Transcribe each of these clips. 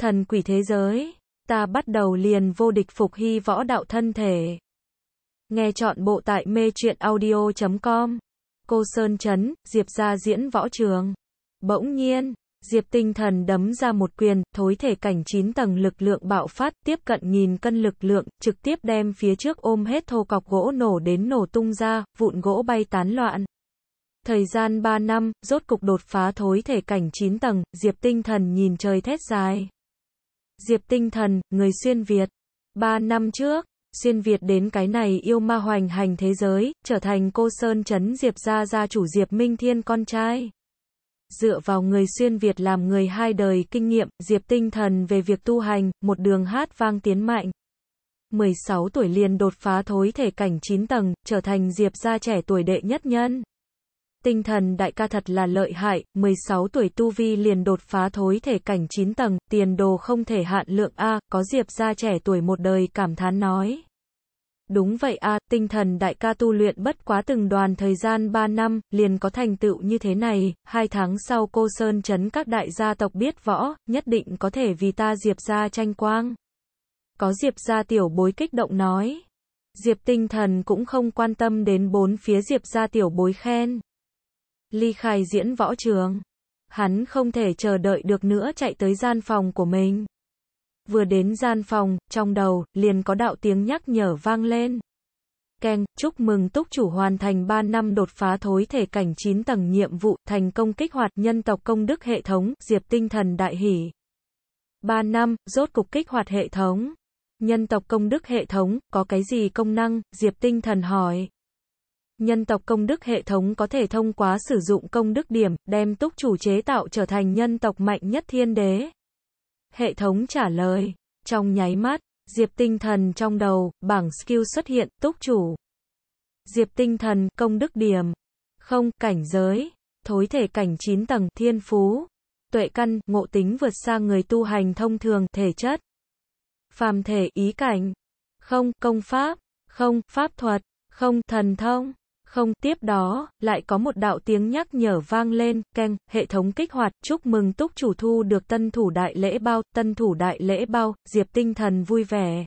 Thần quỷ thế giới, ta bắt đầu liền vô địch phục hy võ đạo thân thể. Nghe chọn bộ tại mê truyện audio.com. Cô Sơn Chấn, Diệp ra diễn võ trường. Bỗng nhiên, Diệp tinh thần đấm ra một quyền, thối thể cảnh 9 tầng lực lượng bạo phát, tiếp cận nghìn cân lực lượng, trực tiếp đem phía trước ôm hết thô cọc gỗ nổ đến nổ tung ra, vụn gỗ bay tán loạn. Thời gian 3 năm, rốt cục đột phá thối thể cảnh 9 tầng, Diệp tinh thần nhìn trời thét dài. Diệp Tinh Thần, người xuyên Việt. Ba năm trước, xuyên Việt đến cái này yêu ma hoành hành thế giới, trở thành cô Sơn Trấn Diệp gia gia chủ Diệp Minh Thiên con trai. Dựa vào người xuyên Việt làm người hai đời kinh nghiệm, Diệp Tinh Thần về việc tu hành, một đường hát vang tiến mạnh. 16 tuổi liền đột phá thối thể cảnh 9 tầng, trở thành Diệp gia trẻ tuổi đệ nhất nhân tinh thần đại ca thật là lợi hại, 16 tuổi tu vi liền đột phá thối thể cảnh 9 tầng, tiền đồ không thể hạn lượng A, có Diệp ra trẻ tuổi một đời cảm thán nói. Đúng vậy A, tinh thần đại ca tu luyện bất quá từng đoàn thời gian 3 năm, liền có thành tựu như thế này, hai tháng sau cô Sơn chấn các đại gia tộc biết võ, nhất định có thể vì ta Diệp ra tranh quang. Có Diệp ra tiểu bối kích động nói. Diệp tinh thần cũng không quan tâm đến bốn phía Diệp ra tiểu bối khen ly khai diễn võ trường. Hắn không thể chờ đợi được nữa chạy tới gian phòng của mình. Vừa đến gian phòng, trong đầu, liền có đạo tiếng nhắc nhở vang lên. Keng, chúc mừng túc chủ hoàn thành 3 năm đột phá thối thể cảnh 9 tầng nhiệm vụ, thành công kích hoạt nhân tộc công đức hệ thống, diệp tinh thần đại hỷ. 3 năm, rốt cục kích hoạt hệ thống. Nhân tộc công đức hệ thống, có cái gì công năng, diệp tinh thần hỏi nhân tộc công đức hệ thống có thể thông qua sử dụng công đức điểm, đem túc chủ chế tạo trở thành nhân tộc mạnh nhất thiên đế. Hệ thống trả lời. Trong nháy mắt, Diệp tinh thần trong đầu, bảng skill xuất hiện, túc chủ. Diệp tinh thần, công đức điểm. Không, cảnh giới. Thối thể cảnh 9 tầng, thiên phú. Tuệ căn, ngộ tính vượt xa người tu hành thông thường, thể chất. Phàm thể, ý cảnh. Không, công pháp. Không, pháp thuật. Không, thần thông. Không, tiếp đó, lại có một đạo tiếng nhắc nhở vang lên, keng, hệ thống kích hoạt, chúc mừng túc chủ thu được tân thủ đại lễ bao, tân thủ đại lễ bao, diệp tinh thần vui vẻ.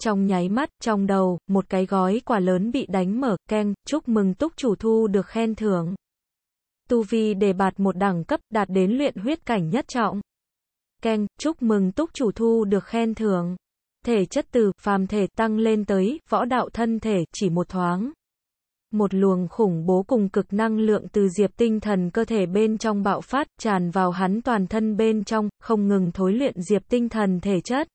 Trong nháy mắt, trong đầu, một cái gói quà lớn bị đánh mở, keng, chúc mừng túc chủ thu được khen thưởng. Tu vi đề bạt một đẳng cấp đạt đến luyện huyết cảnh nhất trọng. Keng, chúc mừng túc chủ thu được khen thưởng. Thể chất từ, phàm thể tăng lên tới, võ đạo thân thể, chỉ một thoáng một luồng khủng bố cùng cực năng lượng từ diệp tinh thần cơ thể bên trong bạo phát, tràn vào hắn toàn thân bên trong, không ngừng thối luyện diệp tinh thần thể chất.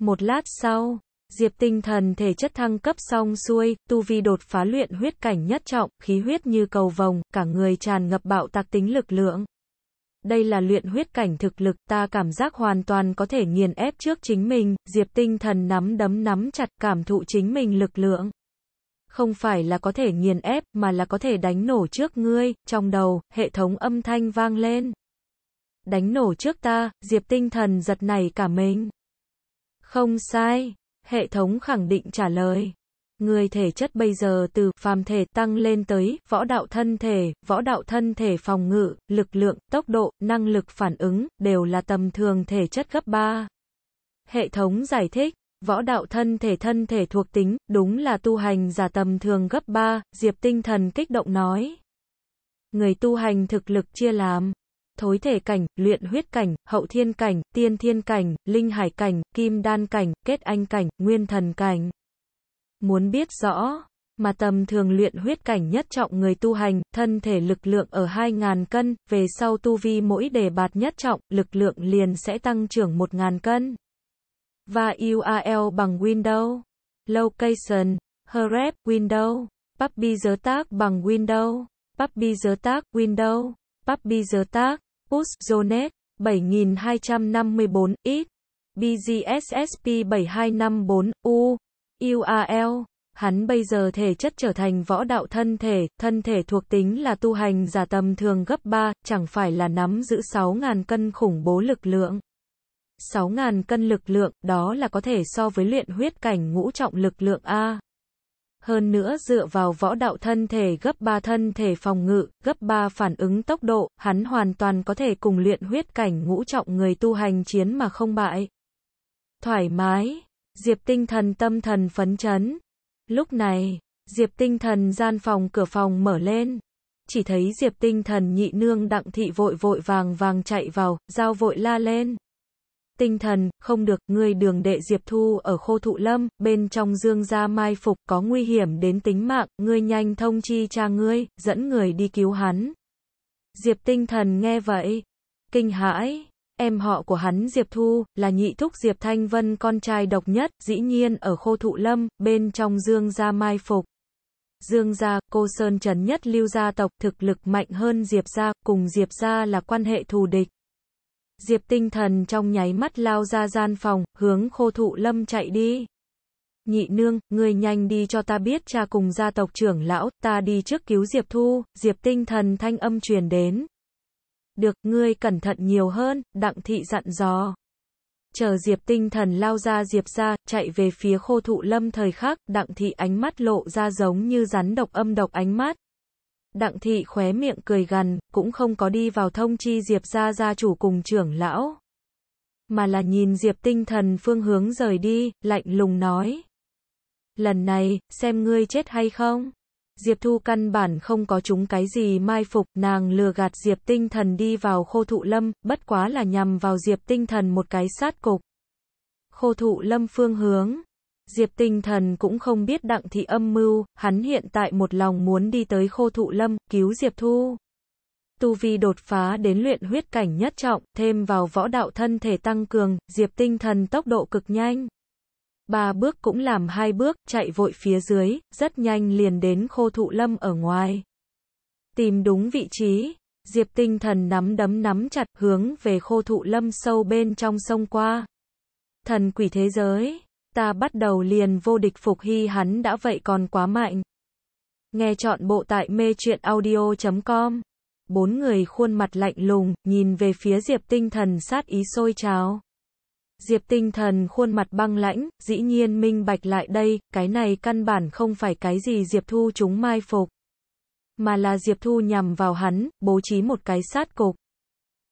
Một lát sau, diệp tinh thần thể chất thăng cấp xong xuôi, tu vi đột phá luyện huyết cảnh nhất trọng, khí huyết như cầu vồng, cả người tràn ngập bạo tạc tính lực lượng. Đây là luyện huyết cảnh thực lực, ta cảm giác hoàn toàn có thể nghiền ép trước chính mình, diệp tinh thần nắm đấm nắm chặt cảm thụ chính mình lực lượng không phải là có thể nghiền ép mà là có thể đánh nổ trước ngươi, trong đầu, hệ thống âm thanh vang lên. Đánh nổ trước ta, Diệp tinh thần giật này cả mình. Không sai, hệ thống khẳng định trả lời. Người thể chất bây giờ từ phàm thể tăng lên tới võ đạo thân thể, võ đạo thân thể phòng ngự, lực lượng, tốc độ, năng lực phản ứng, đều là tầm thường thể chất gấp 3. Hệ thống giải thích, Võ đạo thân thể thân thể thuộc tính, đúng là tu hành giả tầm thường gấp 3, Diệp tinh thần kích động nói. Người tu hành thực lực chia làm thối thể cảnh, luyện huyết cảnh, hậu thiên cảnh, tiên thiên cảnh, linh hải cảnh, kim đan cảnh, kết anh cảnh, nguyên thần cảnh. Muốn biết rõ, mà tầm thường luyện huyết cảnh nhất trọng người tu hành, thân thể lực lượng ở 2.000 cân, về sau tu vi mỗi đề bạt nhất trọng, lực lượng liền sẽ tăng trưởng 1.000 cân và URL bằng Windows, Location, Href, Windows, Puppy tác bằng Windows, Puppy tác Windows, Puppy tác Push Zonet, 7254, X, BGSSP 7254, U, URL. Hắn bây giờ thể chất trở thành võ đạo thân thể, thân thể thuộc tính là tu hành giả tầm thường gấp 3, chẳng phải là nắm giữ 6.000 cân khủng bố lực lượng. 6.000 cân lực lượng, đó là có thể so với luyện huyết cảnh ngũ trọng lực lượng A. Hơn nữa dựa vào võ đạo thân thể gấp 3 thân thể phòng ngự, gấp 3 phản ứng tốc độ, hắn hoàn toàn có thể cùng luyện huyết cảnh ngũ trọng người tu hành chiến mà không bại. Thoải mái, Diệp tinh thần tâm thần phấn chấn. Lúc này, Diệp tinh thần gian phòng cửa phòng mở lên. Chỉ thấy Diệp tinh thần nhị nương đặng thị vội vội vàng vàng chạy vào, giao vội la lên tinh thần, không được, người đường đệ Diệp Thu ở khô thụ lâm, bên trong dương gia mai phục có nguy hiểm đến tính mạng, ngươi nhanh thông chi cha ngươi, dẫn người đi cứu hắn. Diệp tinh thần nghe vậy, kinh hãi, em họ của hắn Diệp Thu, là nhị thúc Diệp Thanh Vân con trai độc nhất, dĩ nhiên ở khô thụ lâm, bên trong dương gia mai phục. Dương gia, cô Sơn Trần nhất lưu gia tộc thực lực mạnh hơn Diệp gia, cùng Diệp gia là quan hệ thù địch. Diệp tinh thần trong nháy mắt lao ra gian phòng, hướng khô thụ lâm chạy đi. Nhị nương, người nhanh đi cho ta biết cha cùng gia tộc trưởng lão, ta đi trước cứu Diệp Thu, Diệp tinh thần thanh âm truyền đến. Được, ngươi cẩn thận nhiều hơn, đặng thị dặn dò. Chờ Diệp tinh thần lao ra Diệp ra, chạy về phía khô thụ lâm thời khắc, đặng thị ánh mắt lộ ra giống như rắn độc âm độc ánh mắt, Đặng thị khóe miệng cười gần cũng không có đi vào thông chi Diệp gia gia chủ cùng trưởng lão. Mà là nhìn Diệp tinh thần phương hướng rời đi, lạnh lùng nói. Lần này, xem ngươi chết hay không? Diệp Thu căn bản không có chúng cái gì mai phục, nàng lừa gạt Diệp Tinh Thần đi vào khô thụ lâm, bất quá là nhằm vào Diệp Tinh Thần một cái sát cục. Khô thụ lâm phương hướng, Diệp tinh thần cũng không biết đặng thị âm mưu, hắn hiện tại một lòng muốn đi tới khô thụ lâm, cứu Diệp Thu. Tu vi đột phá đến luyện huyết cảnh nhất trọng, thêm vào võ đạo thân thể tăng cường, Diệp tinh thần tốc độ cực nhanh. Ba bước cũng làm hai bước, chạy vội phía dưới, rất nhanh liền đến khô thụ lâm ở ngoài. Tìm đúng vị trí, Diệp tinh thần nắm đấm nắm chặt hướng về khô thụ lâm sâu bên trong sông qua. Thần quỷ thế giới ta bắt đầu liền vô địch phục hy hắn đã vậy còn quá mạnh. Nghe chọn bộ tại mê chuyện audio.com. Bốn người khuôn mặt lạnh lùng, nhìn về phía Diệp Tinh Thần sát ý sôi trào. Diệp Tinh Thần khuôn mặt băng lãnh, dĩ nhiên minh bạch lại đây, cái này căn bản không phải cái gì Diệp Thu chúng mai phục, mà là Diệp Thu nhằm vào hắn, bố trí một cái sát cục.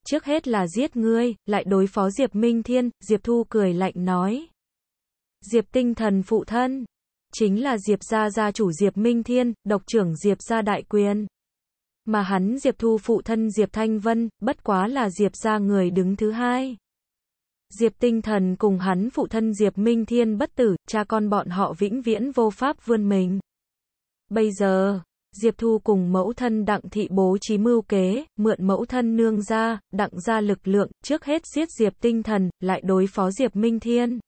Trước hết là giết ngươi, lại đối phó Diệp Minh Thiên, Diệp Thu cười lạnh nói. Diệp tinh thần phụ thân, chính là Diệp gia gia chủ Diệp Minh Thiên, độc trưởng Diệp gia đại quyền. Mà hắn Diệp Thu phụ thân Diệp Thanh Vân, bất quá là Diệp gia người đứng thứ hai. Diệp tinh thần cùng hắn phụ thân Diệp Minh Thiên bất tử, cha con bọn họ vĩnh viễn vô pháp vươn mình. Bây giờ, Diệp Thu cùng mẫu thân Đặng Thị bố trí mưu kế, mượn mẫu thân nương ra, đặng ra lực lượng, trước hết giết Diệp tinh thần, lại đối phó Diệp Minh Thiên.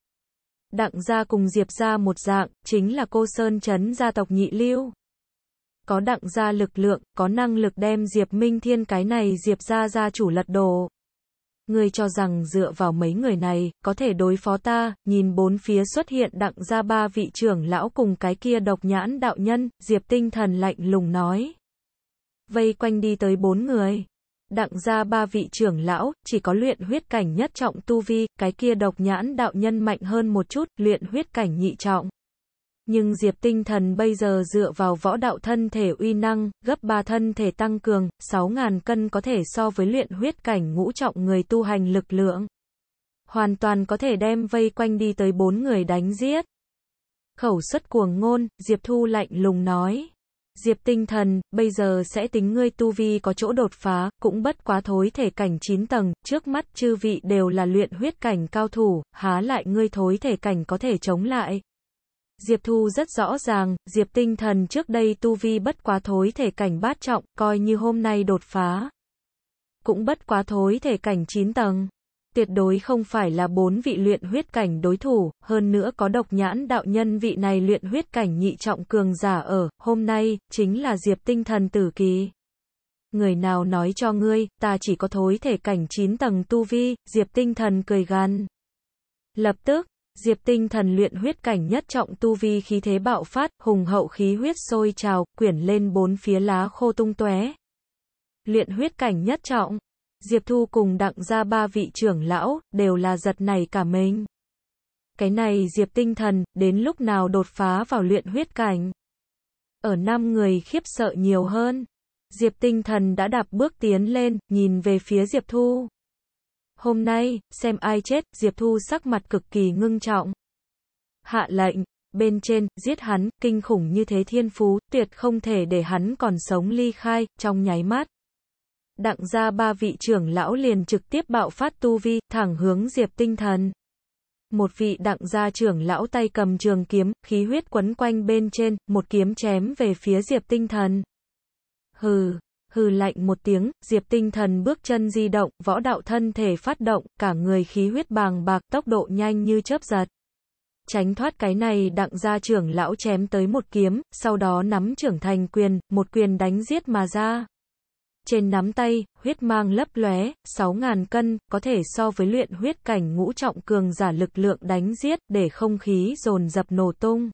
Đặng gia cùng Diệp gia một dạng, chính là cô Sơn Trấn gia tộc nhị lưu. Có đặng gia lực lượng, có năng lực đem Diệp Minh Thiên cái này Diệp gia gia chủ lật đồ Người cho rằng dựa vào mấy người này, có thể đối phó ta, nhìn bốn phía xuất hiện đặng gia ba vị trưởng lão cùng cái kia độc nhãn đạo nhân, Diệp tinh thần lạnh lùng nói. Vây quanh đi tới bốn người đặng ra ba vị trưởng lão, chỉ có luyện huyết cảnh nhất trọng tu vi, cái kia độc nhãn đạo nhân mạnh hơn một chút, luyện huyết cảnh nhị trọng. Nhưng Diệp Tinh Thần bây giờ dựa vào võ đạo thân thể uy năng, gấp ba thân thể tăng cường, 6.000 cân có thể so với luyện huyết cảnh ngũ trọng người tu hành lực lượng. Hoàn toàn có thể đem vây quanh đi tới bốn người đánh giết. Khẩu xuất cuồng ngôn, Diệp Thu lạnh lùng nói. Diệp tinh thần, bây giờ sẽ tính ngươi tu vi có chỗ đột phá, cũng bất quá thối thể cảnh 9 tầng, trước mắt chư vị đều là luyện huyết cảnh cao thủ, há lại ngươi thối thể cảnh có thể chống lại. Diệp Thu rất rõ ràng, Diệp tinh thần trước đây tu vi bất quá thối thể cảnh bát trọng, coi như hôm nay đột phá. Cũng bất quá thối thể cảnh 9 tầng tuyệt đối không phải là bốn vị luyện huyết cảnh đối thủ, hơn nữa có độc nhãn đạo nhân vị này luyện huyết cảnh nhị trọng cường giả ở, hôm nay, chính là diệp tinh thần tử kỳ. Người nào nói cho ngươi, ta chỉ có thối thể cảnh 9 tầng tu vi, diệp tinh thần cười gan. Lập tức, Diệp tinh thần luyện huyết cảnh nhất trọng tu vi khí thế bạo phát, hùng hậu khí huyết sôi trào, quyển lên bốn phía lá khô tung tóe. Luyện huyết cảnh nhất trọng, Diệp Thu cùng đặng ra ba vị trưởng lão, đều là giật này cả mình. Cái này Diệp tinh thần, đến lúc nào đột phá vào luyện huyết cảnh. Ở năm người khiếp sợ nhiều hơn. Diệp tinh thần đã đạp bước tiến lên, nhìn về phía Diệp Thu. Hôm nay, xem ai chết, Diệp Thu sắc mặt cực kỳ ngưng trọng. Hạ lệnh, bên trên, giết hắn, kinh khủng như thế thiên phú, tuyệt không thể để hắn còn sống ly khai, trong nháy mắt đặng ra ba vị trưởng lão liền trực tiếp bạo phát tu vi, thẳng hướng diệp tinh thần. Một vị đặng gia trưởng lão tay cầm trường kiếm, khí huyết quấn quanh bên trên, một kiếm chém về phía diệp tinh thần. Hừ, hừ lạnh một tiếng, diệp tinh thần bước chân di động, võ đạo thân thể phát động, cả người khí huyết bàng bạc tốc độ nhanh như chớp giật. Tránh thoát cái này đặng gia trưởng lão chém tới một kiếm, sau đó nắm trưởng thành quyền, một quyền đánh giết mà ra. Trên nắm tay, huyết mang lấp lóe, 6.000 cân, có thể so với luyện huyết cảnh ngũ trọng cường giả lực lượng đánh giết, để không khí dồn dập nổ tung.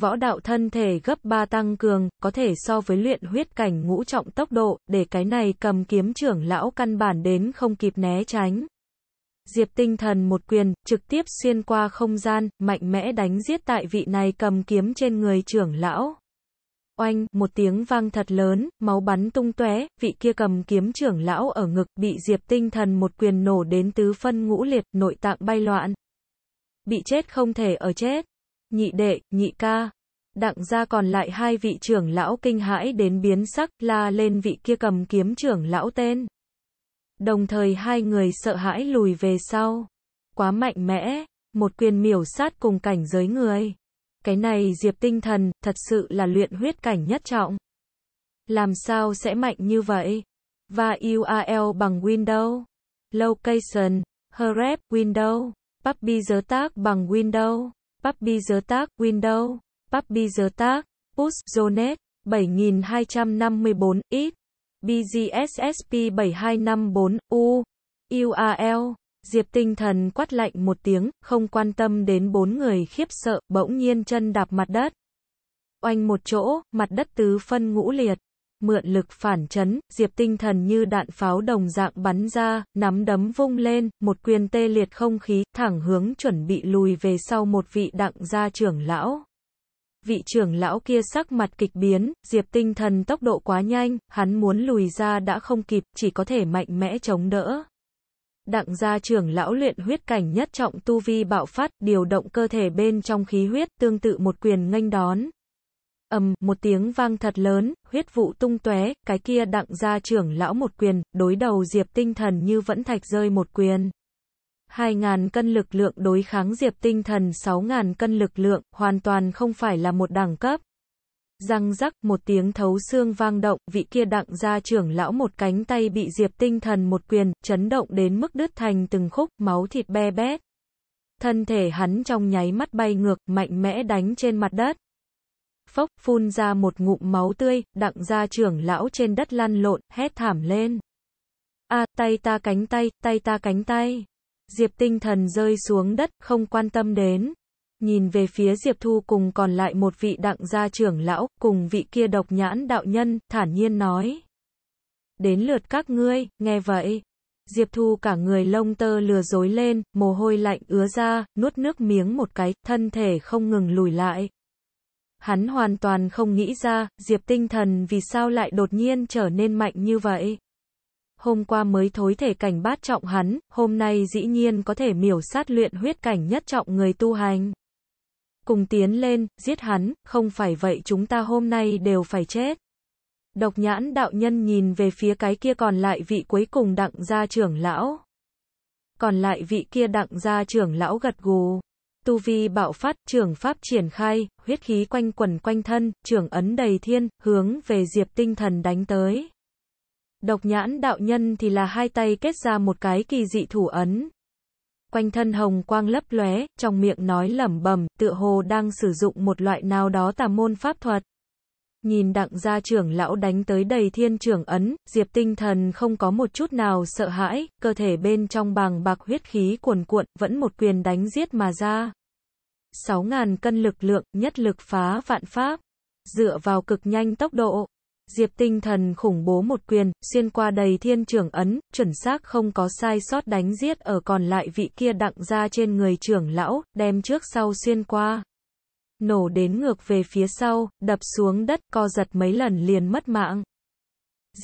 Võ đạo thân thể gấp 3 tăng cường, có thể so với luyện huyết cảnh ngũ trọng tốc độ, để cái này cầm kiếm trưởng lão căn bản đến không kịp né tránh. Diệp tinh thần một quyền, trực tiếp xuyên qua không gian, mạnh mẽ đánh giết tại vị này cầm kiếm trên người trưởng lão oanh, một tiếng vang thật lớn, máu bắn tung tóe, vị kia cầm kiếm trưởng lão ở ngực, bị Diệp Tinh Thần một quyền nổ đến tứ phân ngũ liệt, nội tạng bay loạn. Bị chết không thể ở chết. Nhị đệ, nhị ca. Đặng ra còn lại hai vị trưởng lão kinh hãi đến biến sắc, la lên vị kia cầm kiếm trưởng lão tên. Đồng thời hai người sợ hãi lùi về sau. Quá mạnh mẽ, một quyền miểu sát cùng cảnh giới người. Cái này Diệp tinh thần, thật sự là luyện huyết cảnh nhất trọng. Làm sao sẽ mạnh như vậy? Và URL bằng Windows. Location. Href, Windows. Puppy giới tác bằng Windows. Puppy giới tác, Windows. Puppy giới tác. Push, Zonet. 7254, X. BGSSP 7254, U. URL. Diệp tinh thần quát lạnh một tiếng, không quan tâm đến bốn người khiếp sợ, bỗng nhiên chân đạp mặt đất. Oanh một chỗ, mặt đất tứ phân ngũ liệt. Mượn lực phản chấn, diệp tinh thần như đạn pháo đồng dạng bắn ra, nắm đấm vung lên, một quyền tê liệt không khí, thẳng hướng chuẩn bị lùi về sau một vị đặng gia trưởng lão. Vị trưởng lão kia sắc mặt kịch biến, diệp tinh thần tốc độ quá nhanh, hắn muốn lùi ra đã không kịp, chỉ có thể mạnh mẽ chống đỡ đặng gia trưởng lão luyện huyết cảnh nhất trọng tu vi bạo phát, điều động cơ thể bên trong khí huyết, tương tự một quyền nghênh đón. ầm một tiếng vang thật lớn, huyết vụ tung tóe, cái kia đặng gia trưởng lão một quyền, đối đầu Diệp Tinh Thần như vẫn thạch rơi một quyền. hai ngàn cân lực lượng đối kháng Diệp Tinh Thần sáu ngàn cân lực lượng, hoàn toàn không phải là một đẳng cấp. Răng rắc một tiếng thấu xương vang động, vị kia đặng gia trưởng lão một cánh tay bị diệp tinh thần một quyền, chấn động đến mức đứt thành từng khúc, máu thịt be bét. Thân thể hắn trong nháy mắt bay ngược, mạnh mẽ đánh trên mặt đất. Phốc, phun ra một ngụm máu tươi, đặng gia trưởng lão trên đất lăn lộn, hét thảm lên. a à, tay ta cánh tay, tay ta cánh tay. Diệp tinh thần rơi xuống đất, không quan tâm đến nhìn về phía Diệp Thu cùng còn lại một vị đặng gia trưởng lão, cùng vị kia độc nhãn đạo nhân, thản nhiên nói. Đến lượt các ngươi, nghe vậy. Diệp Thu cả người lông tơ lừa dối lên, mồ hôi lạnh ứa ra, nuốt nước miếng một cái, thân thể không ngừng lùi lại. Hắn hoàn toàn không nghĩ ra, Diệp tinh thần vì sao lại đột nhiên trở nên mạnh như vậy. Hôm qua mới thối thể cảnh bát trọng hắn, hôm nay dĩ nhiên có thể miểu sát luyện huyết cảnh nhất trọng người tu hành cùng tiến lên, giết hắn, không phải vậy chúng ta hôm nay đều phải chết. Độc nhãn đạo nhân nhìn về phía cái kia còn lại vị cuối cùng đặng gia trưởng lão. Còn lại vị kia đặng gia trưởng lão gật gù. Tu vi bạo phát, trưởng pháp triển khai, huyết khí quanh quần quanh thân, trưởng ấn đầy thiên, hướng về diệp tinh thần đánh tới. Độc nhãn đạo nhân thì là hai tay kết ra một cái kỳ dị thủ ấn, quanh thân hồng quang lấp lóe, trong miệng nói lẩm bẩm, tựa hồ đang sử dụng một loại nào đó tà môn pháp thuật. Nhìn đặng gia trưởng lão đánh tới đầy thiên trưởng ấn, diệp tinh thần không có một chút nào sợ hãi, cơ thể bên trong bàng bạc huyết khí cuồn cuộn, vẫn một quyền đánh giết mà ra. sáu ngàn cân lực lượng, nhất lực phá vạn pháp. Dựa vào cực nhanh tốc độ, Diệp tinh thần khủng bố một quyền, xuyên qua đầy thiên trưởng ấn, chuẩn xác không có sai sót đánh giết ở còn lại vị kia đặng ra trên người trưởng lão, đem trước sau xuyên qua. Nổ đến ngược về phía sau, đập xuống đất, co giật mấy lần liền mất mạng.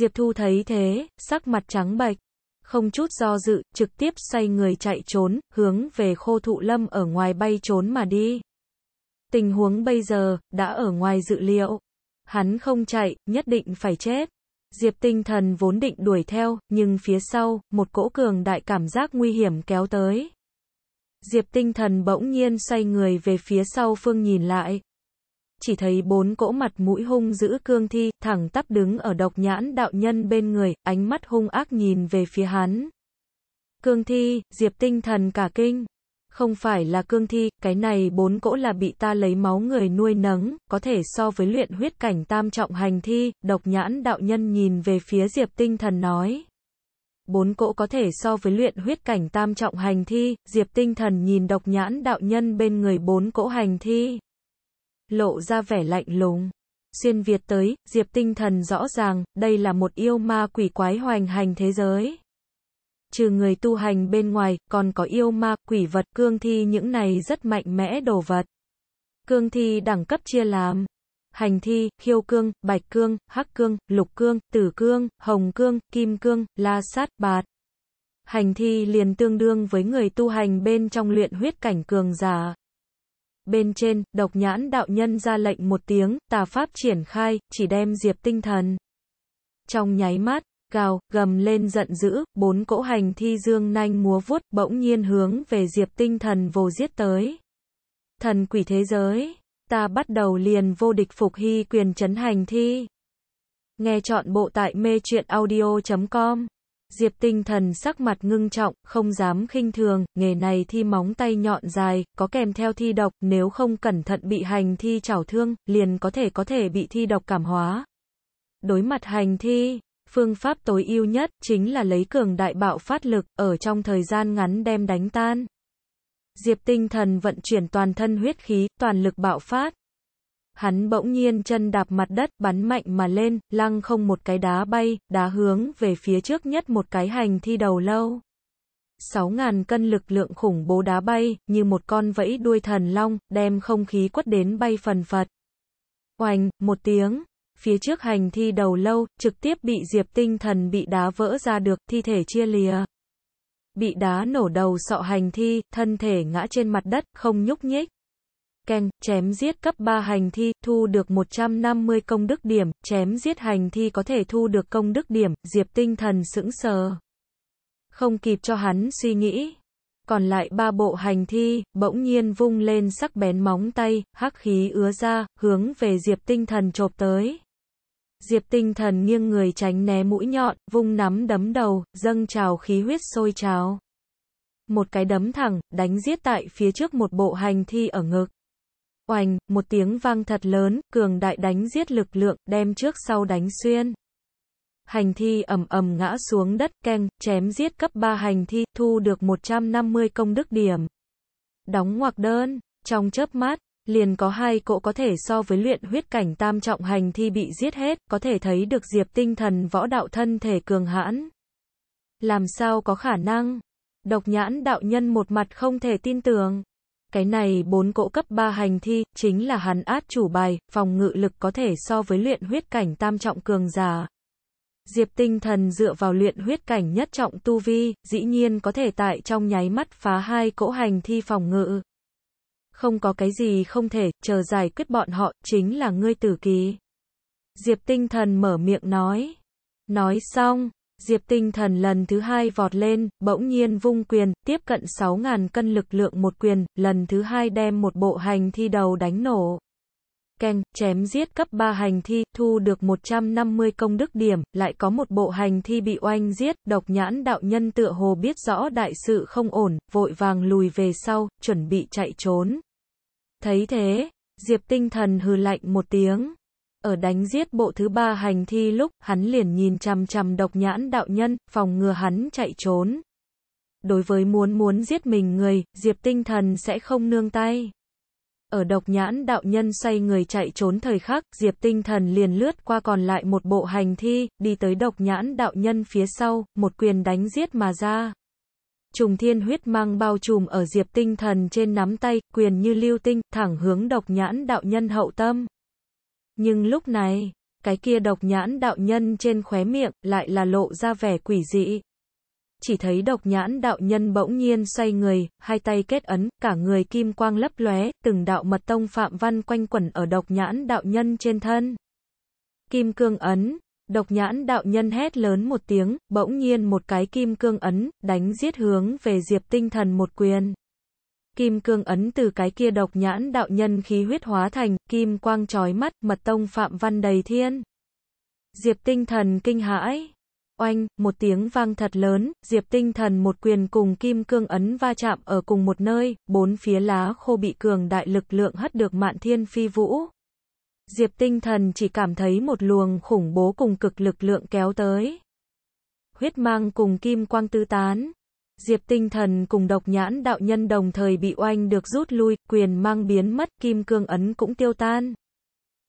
Diệp Thu thấy thế, sắc mặt trắng bệch, không chút do dự, trực tiếp xoay người chạy trốn, hướng về khô thụ lâm ở ngoài bay trốn mà đi. Tình huống bây giờ, đã ở ngoài dự liệu. Hắn không chạy, nhất định phải chết. Diệp tinh thần vốn định đuổi theo, nhưng phía sau, một cỗ cường đại cảm giác nguy hiểm kéo tới. Diệp tinh thần bỗng nhiên xoay người về phía sau phương nhìn lại. Chỉ thấy bốn cỗ mặt mũi hung giữ cương thi, thẳng tắp đứng ở độc nhãn đạo nhân bên người, ánh mắt hung ác nhìn về phía hắn. Cương thi, diệp tinh thần cả kinh. Không phải là cương thi, cái này bốn cỗ là bị ta lấy máu người nuôi nấng, có thể so với luyện huyết cảnh tam trọng hành thi, độc nhãn đạo nhân nhìn về phía diệp tinh thần nói. Bốn cỗ có thể so với luyện huyết cảnh tam trọng hành thi, diệp tinh thần nhìn độc nhãn đạo nhân bên người bốn cỗ hành thi. Lộ ra vẻ lạnh lùng xuyên Việt tới, Diệp Tinh Thần rõ ràng, đây là một yêu ma quỷ quái hoành hành thế giới trừ người tu hành bên ngoài, còn có yêu ma, quỷ vật, cương thi những này rất mạnh mẽ đồ vật. Cương thi đẳng cấp chia làm hành thi, khiêu cương, bạch cương, hắc cương, lục cương, tử cương, hồng cương, kim cương, la sát, bạt. Hành thi liền tương đương với người tu hành bên trong luyện huyết cảnh cường giả. Bên trên, độc nhãn đạo nhân ra lệnh một tiếng, tà pháp triển khai, chỉ đem diệp tinh thần. Trong nháy mắt, gào, gầm lên giận dữ, bốn cỗ hành thi dương nanh múa vuốt bỗng nhiên hướng về diệp tinh thần vô giết tới. Thần quỷ thế giới, ta bắt đầu liền vô địch phục hy quyền chấn hành thi. Nghe chọn bộ tại mê truyện audio.com. Diệp tinh thần sắc mặt ngưng trọng, không dám khinh thường, nghề này thi móng tay nhọn dài, có kèm theo thi độc, nếu không cẩn thận bị hành thi chảo thương, liền có thể có thể bị thi độc cảm hóa. Đối mặt hành thi, Phương pháp tối ưu nhất chính là lấy cường đại bạo phát lực ở trong thời gian ngắn đem đánh tan. Diệp tinh thần vận chuyển toàn thân huyết khí, toàn lực bạo phát. Hắn bỗng nhiên chân đạp mặt đất, bắn mạnh mà lên, lăng không một cái đá bay, đá hướng về phía trước nhất một cái hành thi đầu lâu. sáu ngàn cân lực lượng khủng bố đá bay, như một con vẫy đuôi thần long, đem không khí quất đến bay phần phật. Oành, một tiếng, phía trước hành thi đầu lâu, trực tiếp bị Diệp Tinh Thần bị đá vỡ ra được, thi thể chia lìa. Bị đá nổ đầu sọ hành thi, thân thể ngã trên mặt đất, không nhúc nhích. Keng, chém giết cấp 3 hành thi, thu được 150 công đức điểm, chém giết hành thi có thể thu được công đức điểm, Diệp Tinh Thần sững sờ. Không kịp cho hắn suy nghĩ. Còn lại ba bộ hành thi, bỗng nhiên vung lên sắc bén móng tay, hắc khí ứa ra, hướng về Diệp Tinh Thần chộp tới. Diệp tinh thần nghiêng người tránh né mũi nhọn, vung nắm đấm đầu, dâng trào khí huyết sôi trào. Một cái đấm thẳng, đánh giết tại phía trước một bộ hành thi ở ngực. Oành, một tiếng vang thật lớn, cường đại đánh giết lực lượng, đem trước sau đánh xuyên. Hành thi ầm ầm ngã xuống đất keng, chém giết cấp 3 hành thi, thu được 150 công đức điểm. Đóng ngoặc đơn, trong chớp mát, liền có hai cỗ có thể so với luyện huyết cảnh tam trọng hành thi bị giết hết, có thể thấy được diệp tinh thần võ đạo thân thể cường hãn. Làm sao có khả năng? Độc nhãn đạo nhân một mặt không thể tin tưởng. Cái này bốn cỗ cấp ba hành thi, chính là hắn át chủ bài, phòng ngự lực có thể so với luyện huyết cảnh tam trọng cường giả. Diệp tinh thần dựa vào luyện huyết cảnh nhất trọng tu vi, dĩ nhiên có thể tại trong nháy mắt phá hai cỗ hành thi phòng ngự không có cái gì không thể, chờ giải quyết bọn họ, chính là ngươi tử ký Diệp tinh thần mở miệng nói. Nói xong, Diệp tinh thần lần thứ hai vọt lên, bỗng nhiên vung quyền, tiếp cận 6.000 cân lực lượng một quyền, lần thứ hai đem một bộ hành thi đầu đánh nổ. Keng, chém giết cấp 3 hành thi, thu được 150 công đức điểm, lại có một bộ hành thi bị oanh giết, độc nhãn đạo nhân tựa hồ biết rõ đại sự không ổn, vội vàng lùi về sau, chuẩn bị chạy trốn. Thấy thế, Diệp tinh thần hừ lạnh một tiếng. Ở đánh giết bộ thứ ba hành thi lúc, hắn liền nhìn chằm chằm độc nhãn đạo nhân, phòng ngừa hắn chạy trốn. Đối với muốn muốn giết mình người, Diệp tinh thần sẽ không nương tay. Ở độc nhãn đạo nhân xoay người chạy trốn thời khắc, Diệp tinh thần liền lướt qua còn lại một bộ hành thi, đi tới độc nhãn đạo nhân phía sau, một quyền đánh giết mà ra trùng thiên huyết mang bao trùm ở diệp tinh thần trên nắm tay, quyền như lưu tinh, thẳng hướng độc nhãn đạo nhân hậu tâm. Nhưng lúc này, cái kia độc nhãn đạo nhân trên khóe miệng lại là lộ ra vẻ quỷ dị. Chỉ thấy độc nhãn đạo nhân bỗng nhiên xoay người, hai tay kết ấn, cả người kim quang lấp lóe, từng đạo mật tông phạm văn quanh quẩn ở độc nhãn đạo nhân trên thân. Kim cương ấn, Độc nhãn đạo nhân hét lớn một tiếng, bỗng nhiên một cái kim cương ấn, đánh giết hướng về diệp tinh thần một quyền. Kim cương ấn từ cái kia độc nhãn đạo nhân khí huyết hóa thành, kim quang trói mắt, mật tông phạm văn đầy thiên. Diệp tinh thần kinh hãi. Oanh, một tiếng vang thật lớn, diệp tinh thần một quyền cùng kim cương ấn va chạm ở cùng một nơi, bốn phía lá khô bị cường đại lực lượng hất được mạn thiên phi vũ. Diệp tinh thần chỉ cảm thấy một luồng khủng bố cùng cực lực lượng kéo tới. Huyết mang cùng kim quang tứ tán. Diệp tinh thần cùng độc nhãn đạo nhân đồng thời bị oanh được rút lui, quyền mang biến mất, kim cương ấn cũng tiêu tan.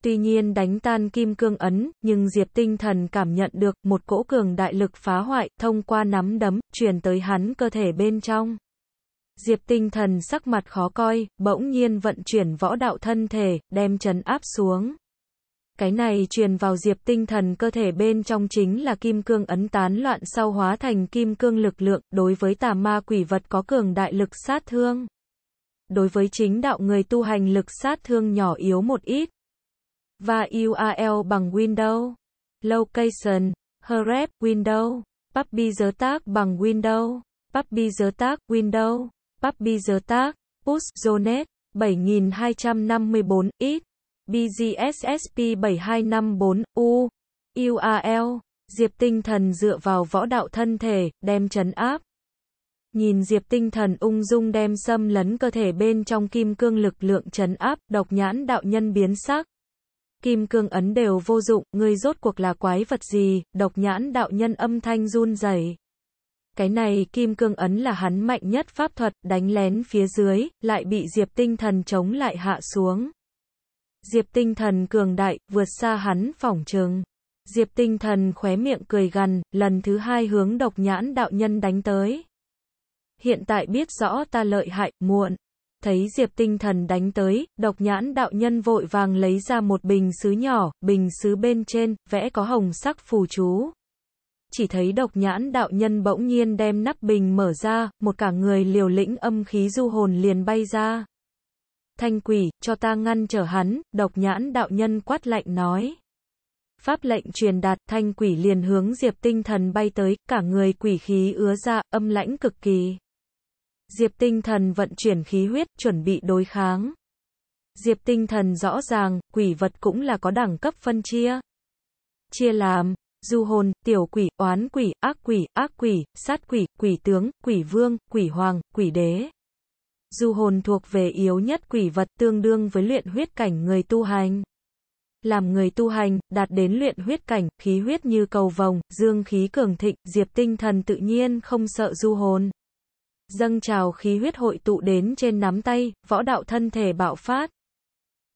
Tuy nhiên đánh tan kim cương ấn, nhưng Diệp tinh thần cảm nhận được một cỗ cường đại lực phá hoại, thông qua nắm đấm, truyền tới hắn cơ thể bên trong. Diệp tinh thần sắc mặt khó coi, bỗng nhiên vận chuyển võ đạo thân thể, đem chấn áp xuống. Cái này truyền vào diệp tinh thần cơ thể bên trong chính là kim cương ấn tán loạn sau hóa thành kim cương lực lượng, đối với tà ma quỷ vật có cường đại lực sát thương. Đối với chính đạo người tu hành lực sát thương nhỏ yếu một ít. Và URL bằng Windows, Location, herep Windows, Puppy giới tác bằng Windows, Puppy giới tác Windows. Puppy Zertak, 7254, ít BGSSP 7254, U, UAL, Diệp Tinh Thần dựa vào võ đạo thân thể, đem chấn áp. Nhìn Diệp Tinh Thần ung dung đem xâm lấn cơ thể bên trong kim cương lực lượng chấn áp, độc nhãn đạo nhân biến sắc. Kim cương ấn đều vô dụng, ngươi rốt cuộc là quái vật gì, độc nhãn đạo nhân âm thanh run rẩy cái này kim cương ấn là hắn mạnh nhất pháp thuật, đánh lén phía dưới, lại bị Diệp Tinh Thần chống lại hạ xuống. Diệp Tinh Thần cường đại, vượt xa hắn phỏng trường Diệp Tinh Thần khóe miệng cười gần lần thứ hai hướng độc nhãn đạo nhân đánh tới. Hiện tại biết rõ ta lợi hại, muộn. Thấy Diệp Tinh Thần đánh tới, độc nhãn đạo nhân vội vàng lấy ra một bình sứ nhỏ, bình sứ bên trên, vẽ có hồng sắc phù chú chỉ thấy độc nhãn đạo nhân bỗng nhiên đem nắp bình mở ra, một cả người liều lĩnh âm khí du hồn liền bay ra. Thanh quỷ, cho ta ngăn trở hắn, độc nhãn đạo nhân quát lạnh nói. Pháp lệnh truyền đạt, thanh quỷ liền hướng diệp tinh thần bay tới, cả người quỷ khí ứa ra, âm lãnh cực kỳ. Diệp tinh thần vận chuyển khí huyết, chuẩn bị đối kháng. Diệp tinh thần rõ ràng, quỷ vật cũng là có đẳng cấp phân chia. Chia làm, du hồn, tiểu quỷ, oán quỷ, ác quỷ, ác quỷ, sát quỷ, quỷ tướng, quỷ vương, quỷ hoàng, quỷ đế. Du hồn thuộc về yếu nhất quỷ vật tương đương với luyện huyết cảnh người tu hành. Làm người tu hành, đạt đến luyện huyết cảnh, khí huyết như cầu vồng, dương khí cường thịnh, diệp tinh thần tự nhiên không sợ du hồn. Dâng trào khí huyết hội tụ đến trên nắm tay, võ đạo thân thể bạo phát.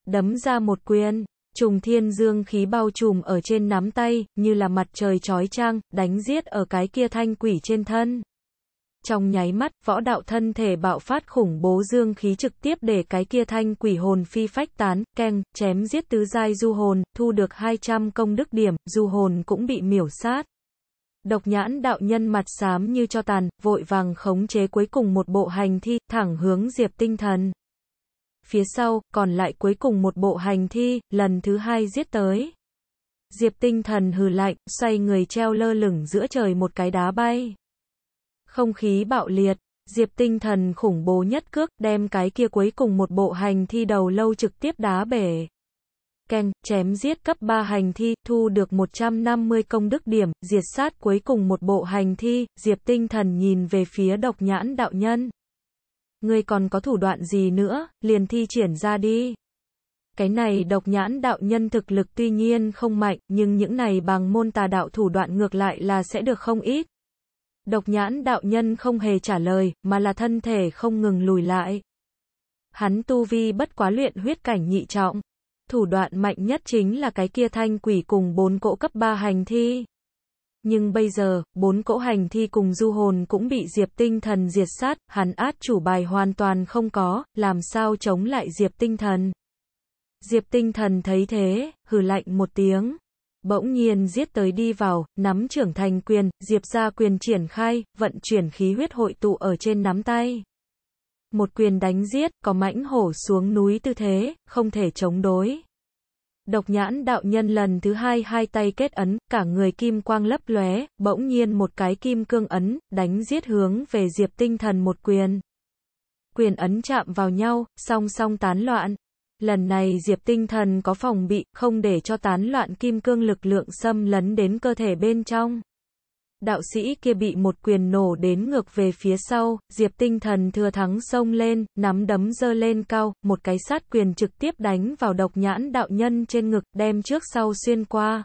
Đấm ra một quyền. Trùng thiên dương khí bao trùm ở trên nắm tay, như là mặt trời trói trang, đánh giết ở cái kia thanh quỷ trên thân. Trong nháy mắt, võ đạo thân thể bạo phát khủng bố dương khí trực tiếp để cái kia thanh quỷ hồn phi phách tán, keng, chém giết tứ giai du hồn, thu được 200 công đức điểm, du hồn cũng bị miểu sát. Độc nhãn đạo nhân mặt xám như cho tàn, vội vàng khống chế cuối cùng một bộ hành thi, thẳng hướng diệp tinh thần phía sau, còn lại cuối cùng một bộ hành thi, lần thứ hai giết tới. Diệp tinh thần hừ lạnh, xoay người treo lơ lửng giữa trời một cái đá bay. Không khí bạo liệt, Diệp tinh thần khủng bố nhất cước, đem cái kia cuối cùng một bộ hành thi đầu lâu trực tiếp đá bể. Ken, chém giết cấp 3 hành thi, thu được 150 công đức điểm, diệt sát cuối cùng một bộ hành thi, Diệp tinh thần nhìn về phía độc nhãn đạo nhân. Ngươi còn có thủ đoạn gì nữa, liền thi triển ra đi. Cái này độc nhãn đạo nhân thực lực tuy nhiên không mạnh, nhưng những này bằng môn tà đạo thủ đoạn ngược lại là sẽ được không ít. Độc nhãn đạo nhân không hề trả lời, mà là thân thể không ngừng lùi lại. Hắn tu vi bất quá luyện huyết cảnh nhị trọng. Thủ đoạn mạnh nhất chính là cái kia thanh quỷ cùng bốn cỗ cấp ba hành thi. Nhưng bây giờ, bốn cỗ hành thi cùng du hồn cũng bị Diệp Tinh Thần diệt sát, hắn át chủ bài hoàn toàn không có, làm sao chống lại Diệp Tinh Thần. Diệp Tinh Thần thấy thế, hừ lạnh một tiếng. Bỗng nhiên giết tới đi vào, nắm trưởng thành quyền, Diệp ra quyền triển khai, vận chuyển khí huyết hội tụ ở trên nắm tay. Một quyền đánh giết, có mãnh hổ xuống núi tư thế, không thể chống đối. Độc nhãn đạo nhân lần thứ hai hai tay kết ấn, cả người kim quang lấp lóe, bỗng nhiên một cái kim cương ấn, đánh giết hướng về diệp tinh thần một quyền. Quyền ấn chạm vào nhau, song song tán loạn. Lần này diệp tinh thần có phòng bị, không để cho tán loạn kim cương lực lượng xâm lấn đến cơ thể bên trong đạo sĩ kia bị một quyền nổ đến ngược về phía sau, Diệp Tinh Thần thừa thắng xông lên, nắm đấm giơ lên cao, một cái sát quyền trực tiếp đánh vào độc nhãn đạo nhân trên ngực, đem trước sau xuyên qua.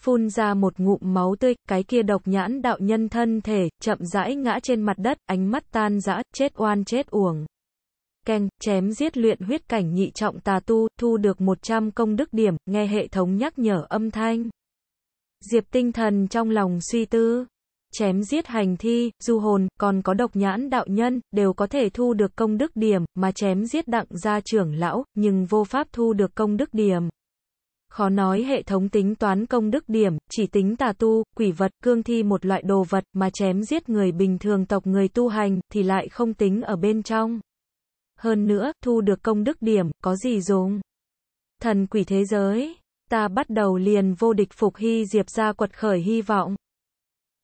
Phun ra một ngụm máu tươi, cái kia độc nhãn đạo nhân thân thể, chậm rãi ngã trên mặt đất, ánh mắt tan rã, chết oan chết uổng. Keng, chém giết luyện huyết cảnh nhị trọng tà tu, thu được 100 công đức điểm, nghe hệ thống nhắc nhở âm thanh. Diệp tinh thần trong lòng suy tư, chém giết hành thi, du hồn, còn có độc nhãn đạo nhân, đều có thể thu được công đức điểm, mà chém giết đặng gia trưởng lão, nhưng vô pháp thu được công đức điểm. Khó nói hệ thống tính toán công đức điểm, chỉ tính tà tu, quỷ vật, cương thi một loại đồ vật mà chém giết người bình thường tộc người tu hành, thì lại không tính ở bên trong. Hơn nữa, thu được công đức điểm, có gì dùng? Thần quỷ thế giới Ta bắt đầu liền vô địch phục hy diệp ra quật khởi hy vọng.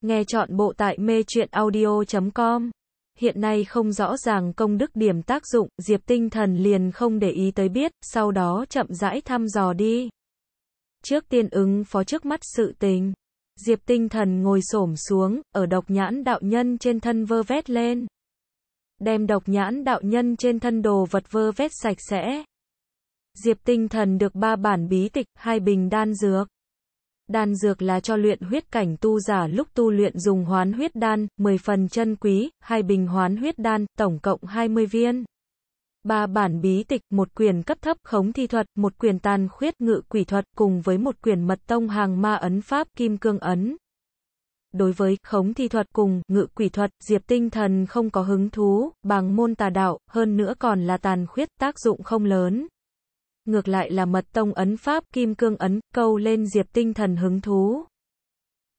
Nghe chọn bộ tại mê chuyện audio.com. Hiện nay không rõ ràng công đức điểm tác dụng, Diệp tinh thần liền không để ý tới biết, sau đó chậm rãi thăm dò đi. Trước tiên ứng phó trước mắt sự tình. Diệp tinh thần ngồi xổm xuống, ở độc nhãn đạo nhân trên thân vơ vét lên. Đem độc nhãn đạo nhân trên thân đồ vật vơ vét sạch sẽ. Diệp Tinh Thần được ba bản bí tịch, hai bình đan dược. Đan dược là cho luyện huyết cảnh tu giả lúc tu luyện dùng hoán huyết đan, 10 phần chân quý, hai bình hoán huyết đan, tổng cộng 20 viên. Ba bản bí tịch, một quyền cấp thấp khống thi thuật, một quyền tàn khuyết ngự quỷ thuật, cùng với một quyền mật tông hàng ma ấn pháp kim cương ấn. Đối với khống thi thuật cùng ngự quỷ thuật, Diệp Tinh Thần không có hứng thú, bằng môn tà đạo, hơn nữa còn là tàn khuyết tác dụng không lớn ngược lại là mật tông ấn pháp kim cương ấn, câu lên Diệp tinh thần hứng thú.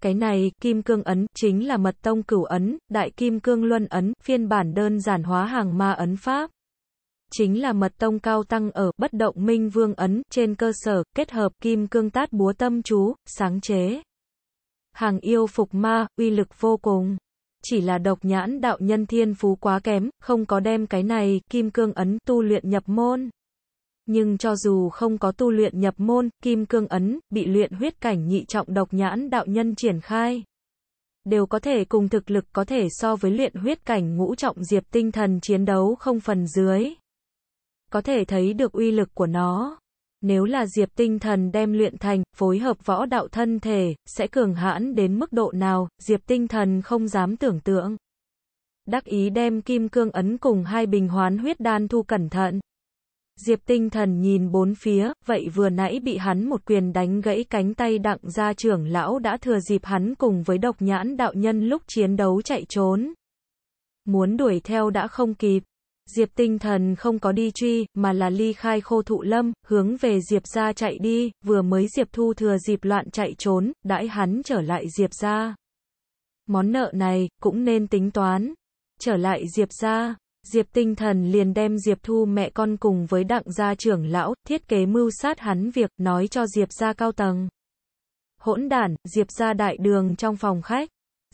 Cái này, kim cương ấn, chính là mật tông cửu ấn, đại kim cương luân ấn, phiên bản đơn giản hóa hàng ma ấn pháp. Chính là mật tông cao tăng ở bất động minh vương ấn, trên cơ sở, kết hợp kim cương tát búa tâm chú, sáng chế. Hàng yêu phục ma, uy lực vô cùng chỉ là độc nhãn đạo nhân thiên phú quá kém, không có đem cái này, kim cương ấn tu luyện nhập môn. Nhưng cho dù không có tu luyện nhập môn, kim cương ấn, bị luyện huyết cảnh nhị trọng độc nhãn đạo nhân triển khai. Đều có thể cùng thực lực có thể so với luyện huyết cảnh ngũ trọng diệp tinh thần chiến đấu không phần dưới. Có thể thấy được uy lực của nó. Nếu là diệp tinh thần đem luyện thành, phối hợp võ đạo thân thể, sẽ cường hãn đến mức độ nào, diệp tinh thần không dám tưởng tượng. Đắc ý đem kim cương ấn cùng hai bình hoán huyết đan thu cẩn thận. Diệp tinh thần nhìn bốn phía, vậy vừa nãy bị hắn một quyền đánh gãy cánh tay đặng gia trưởng lão đã thừa dịp hắn cùng với độc nhãn đạo nhân lúc chiến đấu chạy trốn. Muốn đuổi theo đã không kịp. Diệp tinh thần không có đi truy, mà là ly khai khô thụ lâm, hướng về Diệp ra chạy đi, vừa mới Diệp thu thừa dịp loạn chạy trốn, đãi hắn trở lại Diệp ra. Món nợ này, cũng nên tính toán. Trở lại Diệp ra, Diệp tinh thần liền đem Diệp thu mẹ con cùng với đặng gia trưởng lão, thiết kế mưu sát hắn việc, nói cho Diệp gia cao tầng. Hỗn đản, Diệp gia đại đường trong phòng khách.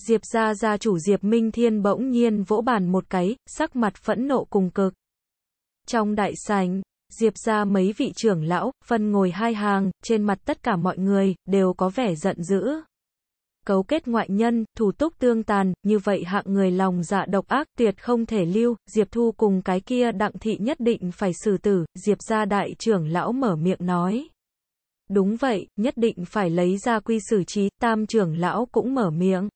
Diệp gia gia chủ Diệp Minh Thiên bỗng nhiên vỗ bàn một cái, sắc mặt phẫn nộ cùng cực. Trong đại sảnh, Diệp gia mấy vị trưởng lão, phân ngồi hai hàng, trên mặt tất cả mọi người, đều có vẻ giận dữ cấu kết ngoại nhân, thủ túc tương tàn, như vậy hạng người lòng dạ độc ác tuyệt không thể lưu, Diệp Thu cùng cái kia đặng thị nhất định phải xử tử, Diệp gia đại trưởng lão mở miệng nói. Đúng vậy, nhất định phải lấy ra quy xử trí, tam trưởng lão cũng mở miệng.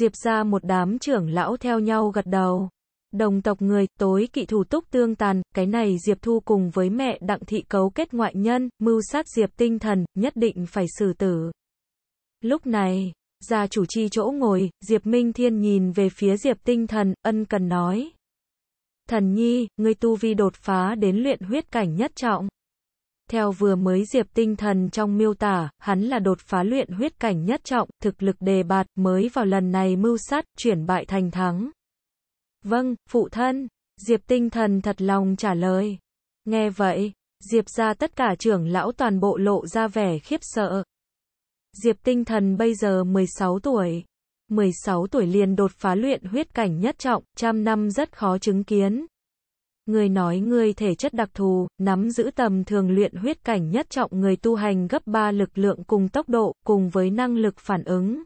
Diệp ra một đám trưởng lão theo nhau gật đầu. Đồng tộc người, tối kỵ thủ túc tương tàn, cái này Diệp Thu cùng với mẹ Đặng Thị cấu kết ngoại nhân, mưu sát Diệp tinh thần, nhất định phải xử tử. Lúc này, gia chủ chi chỗ ngồi, Diệp Minh Thiên nhìn về phía Diệp Tinh Thần, ân cần nói. Thần nhi, ngươi tu vi đột phá đến luyện huyết cảnh nhất trọng. Theo vừa mới Diệp Tinh Thần trong miêu tả, hắn là đột phá luyện huyết cảnh nhất trọng, thực lực đề bạt mới vào lần này mưu sát, chuyển bại thành thắng. Vâng, phụ thân, Diệp Tinh Thần thật lòng trả lời. Nghe vậy, Diệp ra tất cả trưởng lão toàn bộ lộ ra vẻ khiếp sợ. Diệp Tinh Thần bây giờ 16 tuổi. 16 tuổi liền đột phá luyện huyết cảnh nhất trọng, trăm năm rất khó chứng kiến. Người nói người thể chất đặc thù, nắm giữ tầm thường luyện huyết cảnh nhất trọng người tu hành gấp 3 lực lượng cùng tốc độ, cùng với năng lực phản ứng.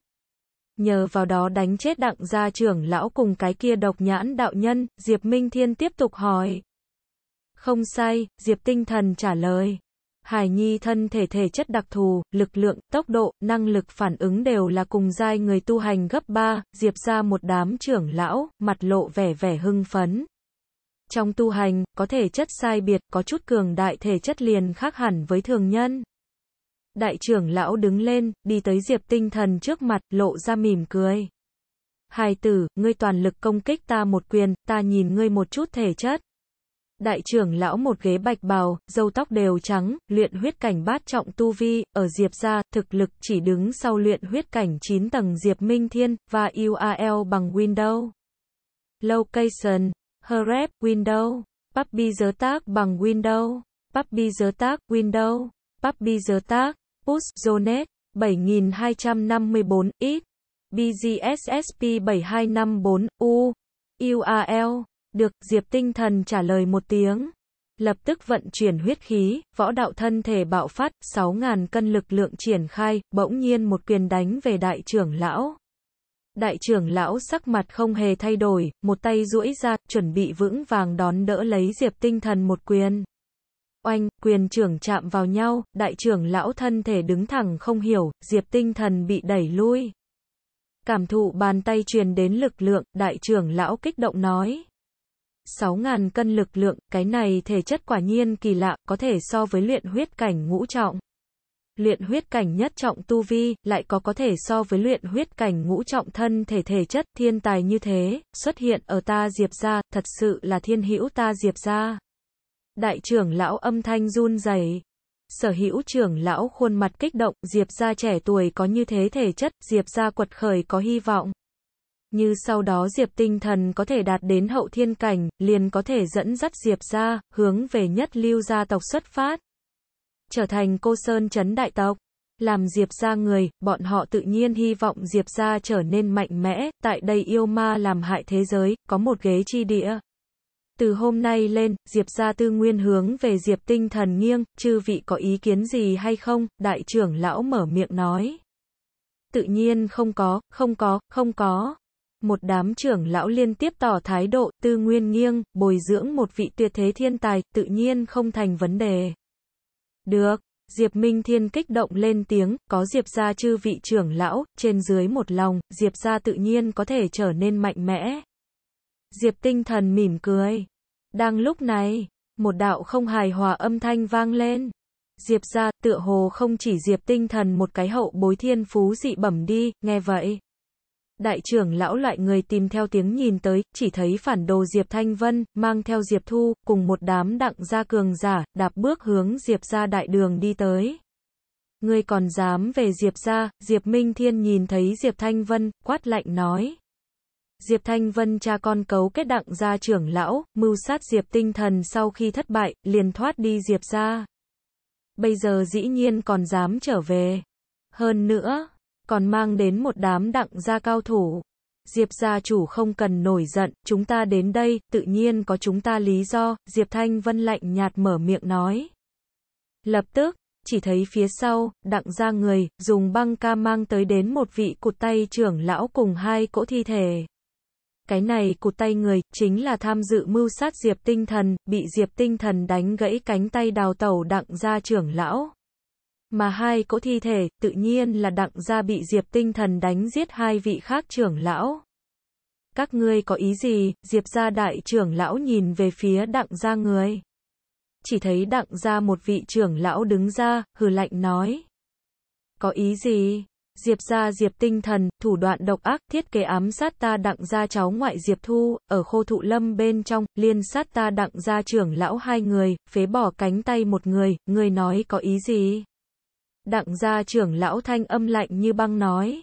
Nhờ vào đó đánh chết đặng gia trưởng lão cùng cái kia độc nhãn đạo nhân, Diệp Minh Thiên tiếp tục hỏi. Không sai, Diệp Tinh Thần trả lời. Hải Nhi thân thể thể chất đặc thù, lực lượng, tốc độ, năng lực phản ứng đều là cùng giai người tu hành gấp 3, diệp ra một đám trưởng lão, mặt lộ vẻ vẻ hưng phấn. Trong tu hành, có thể chất sai biệt, có chút cường đại thể chất liền khác hẳn với thường nhân. Đại trưởng lão đứng lên, đi tới diệp tinh thần trước mặt, lộ ra mỉm cười. Hai tử, ngươi toàn lực công kích ta một quyền, ta nhìn ngươi một chút thể chất đại trưởng lão một ghế bạch bào, râu tóc đều trắng, luyện huyết cảnh bát trọng tu vi, ở Diệp gia, thực lực chỉ đứng sau luyện huyết cảnh 9 tầng Diệp Minh Thiên, và URL bằng Windows. Location, herep Windows, Puppy giới tác bằng Windows, Puppy giới tác, Windows, Puppy giới tác, Push, Zonet, 7254, X, BGSSP 7254, U, URL. Được, Diệp tinh thần trả lời một tiếng. Lập tức vận chuyển huyết khí, võ đạo thân thể bạo phát, 6.000 cân lực lượng triển khai, bỗng nhiên một quyền đánh về đại trưởng lão. Đại trưởng lão sắc mặt không hề thay đổi, một tay duỗi ra, chuẩn bị vững vàng đón đỡ lấy diệp tinh thần một quyền. Oanh, quyền trưởng chạm vào nhau, đại trưởng lão thân thể đứng thẳng không hiểu, diệp tinh thần bị đẩy lui. Cảm thụ bàn tay truyền đến lực lượng, đại trưởng lão kích động nói. 6.000 cân lực lượng, cái này thể chất quả nhiên kỳ lạ, có thể so với luyện huyết cảnh ngũ trọng. Luyện huyết cảnh nhất trọng tu vi, lại có có thể so với luyện huyết cảnh ngũ trọng thân thể thể chất, thiên tài như thế, xuất hiện ở ta Diệp gia, thật sự là thiên hữu ta Diệp gia. Đại trưởng lão âm thanh run rẩy. Sở hữu trưởng lão khuôn mặt kích động, Diệp gia trẻ tuổi có như thế thể chất, Diệp gia quật khởi có hy vọng như sau đó diệp tinh thần có thể đạt đến hậu thiên cảnh, liền có thể dẫn dắt diệp ra, hướng về nhất lưu gia tộc xuất phát. Trở thành cô Sơn chấn đại tộc. Làm diệp ra người, bọn họ tự nhiên hy vọng diệp ra trở nên mạnh mẽ, tại đây yêu ma làm hại thế giới, có một ghế chi đĩa Từ hôm nay lên, Diệp gia tư nguyên hướng về Diệp tinh thần nghiêng, chư vị có ý kiến gì hay không, đại trưởng lão mở miệng nói. Tự nhiên không có, không có, không có một đám trưởng lão liên tiếp tỏ thái độ, tư nguyên nghiêng, bồi dưỡng một vị tuyệt thế thiên tài, tự nhiên không thành vấn đề. Được, Diệp Minh Thiên kích động lên tiếng, có Diệp gia chư vị trưởng lão, trên dưới một lòng, Diệp gia tự nhiên có thể trở nên mạnh mẽ. Diệp tinh thần mỉm cười. Đang lúc này, một đạo không hài hòa âm thanh vang lên. Diệp gia tựa hồ không chỉ Diệp tinh thần một cái hậu bối thiên phú dị bẩm đi, nghe vậy đại trưởng lão loại người tìm theo tiếng nhìn tới, chỉ thấy phản đồ Diệp Thanh Vân, mang theo Diệp Thu, cùng một đám đặng gia cường giả, đạp bước hướng Diệp ra đại đường đi tới. người còn dám về Diệp ra, Diệp Minh Thiên nhìn thấy Diệp Thanh Vân, quát lạnh nói. Diệp Thanh Vân cha con cấu kết đặng gia trưởng lão, mưu sát Diệp tinh thần sau khi thất bại, liền thoát đi Diệp ra. Bây giờ dĩ nhiên còn dám trở về. Hơn nữa, còn mang đến một đám đặng gia cao thủ. Diệp gia chủ không cần nổi giận, chúng ta đến đây, tự nhiên có chúng ta lý do, Diệp Thanh Vân lạnh nhạt mở miệng nói. Lập tức, chỉ thấy phía sau, đặng gia người, dùng băng ca mang tới đến một vị cụt tay trưởng lão cùng hai cỗ thi thể. Cái này cụt tay người, chính là tham dự mưu sát Diệp Tinh Thần, bị Diệp Tinh Thần đánh gãy cánh tay đào tẩu đặng gia trưởng lão mà hai cỗ thi thể, tự nhiên là đặng gia bị Diệp tinh thần đánh giết hai vị khác trưởng lão. Các ngươi có ý gì, Diệp gia đại trưởng lão nhìn về phía đặng gia người. Chỉ thấy đặng gia một vị trưởng lão đứng ra, hừ lạnh nói. Có ý gì? Diệp gia Diệp tinh thần, thủ đoạn độc ác, thiết kế ám sát ta đặng gia cháu ngoại Diệp Thu, ở khô thụ lâm bên trong, liên sát ta đặng gia trưởng lão hai người, phế bỏ cánh tay một người, người nói có ý gì? Đặng gia trưởng lão thanh âm lạnh như băng nói.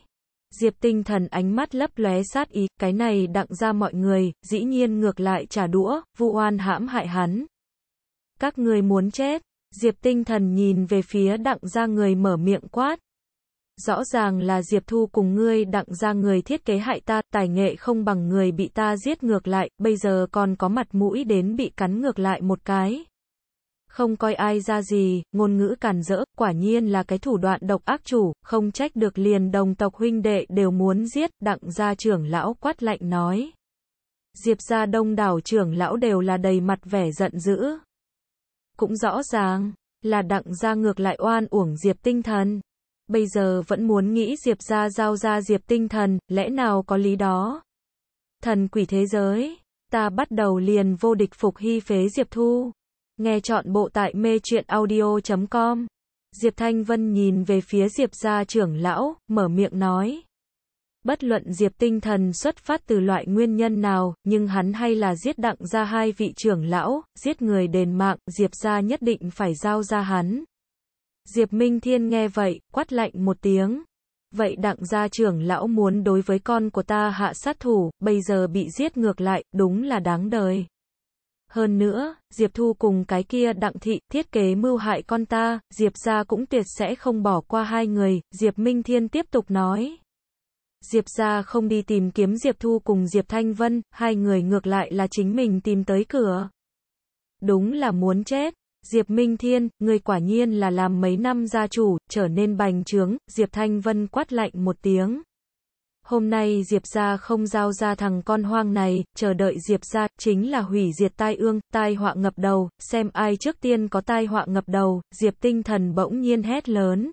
Diệp tinh thần ánh mắt lấp lóe sát ý, cái này đặng ra mọi người, dĩ nhiên ngược lại trả đũa, vu oan hãm hại hắn. Các người muốn chết, diệp tinh thần nhìn về phía đặng ra người mở miệng quát. Rõ ràng là Diệp Thu cùng ngươi đặng ra người thiết kế hại ta, tài nghệ không bằng người bị ta giết ngược lại, bây giờ còn có mặt mũi đến bị cắn ngược lại một cái không coi ai ra gì, ngôn ngữ càn rỡ, quả nhiên là cái thủ đoạn độc ác chủ, không trách được liền đồng tộc huynh đệ đều muốn giết, đặng gia trưởng lão quát lạnh nói. Diệp gia đông đảo trưởng lão đều là đầy mặt vẻ giận dữ. Cũng rõ ràng, là đặng gia ngược lại oan uổng Diệp tinh thần. Bây giờ vẫn muốn nghĩ Diệp gia giao ra Diệp tinh thần, lẽ nào có lý đó? Thần quỷ thế giới, ta bắt đầu liền vô địch phục hy phế Diệp Thu. Nghe chọn bộ tại mê truyện audio.com. Diệp Thanh Vân nhìn về phía Diệp gia trưởng lão, mở miệng nói. Bất luận Diệp tinh thần xuất phát từ loại nguyên nhân nào, nhưng hắn hay là giết đặng ra hai vị trưởng lão, giết người đền mạng, Diệp gia nhất định phải giao ra hắn. Diệp Minh Thiên nghe vậy, quát lạnh một tiếng. Vậy đặng gia trưởng lão muốn đối với con của ta hạ sát thủ, bây giờ bị giết ngược lại, đúng là đáng đời. Hơn nữa, Diệp Thu cùng cái kia đặng thị, thiết kế mưu hại con ta, Diệp gia cũng tuyệt sẽ không bỏ qua hai người, Diệp Minh Thiên tiếp tục nói. Diệp gia không đi tìm kiếm Diệp Thu cùng Diệp Thanh Vân, hai người ngược lại là chính mình tìm tới cửa. Đúng là muốn chết. Diệp Minh Thiên, người quả nhiên là làm mấy năm gia chủ, trở nên bành trướng, Diệp Thanh Vân quát lạnh một tiếng. Hôm nay Diệp gia không giao ra thằng con hoang này, chờ đợi Diệp gia chính là hủy diệt tai ương, tai họa ngập đầu, xem ai trước tiên có tai họa ngập đầu, Diệp tinh thần bỗng nhiên hét lớn.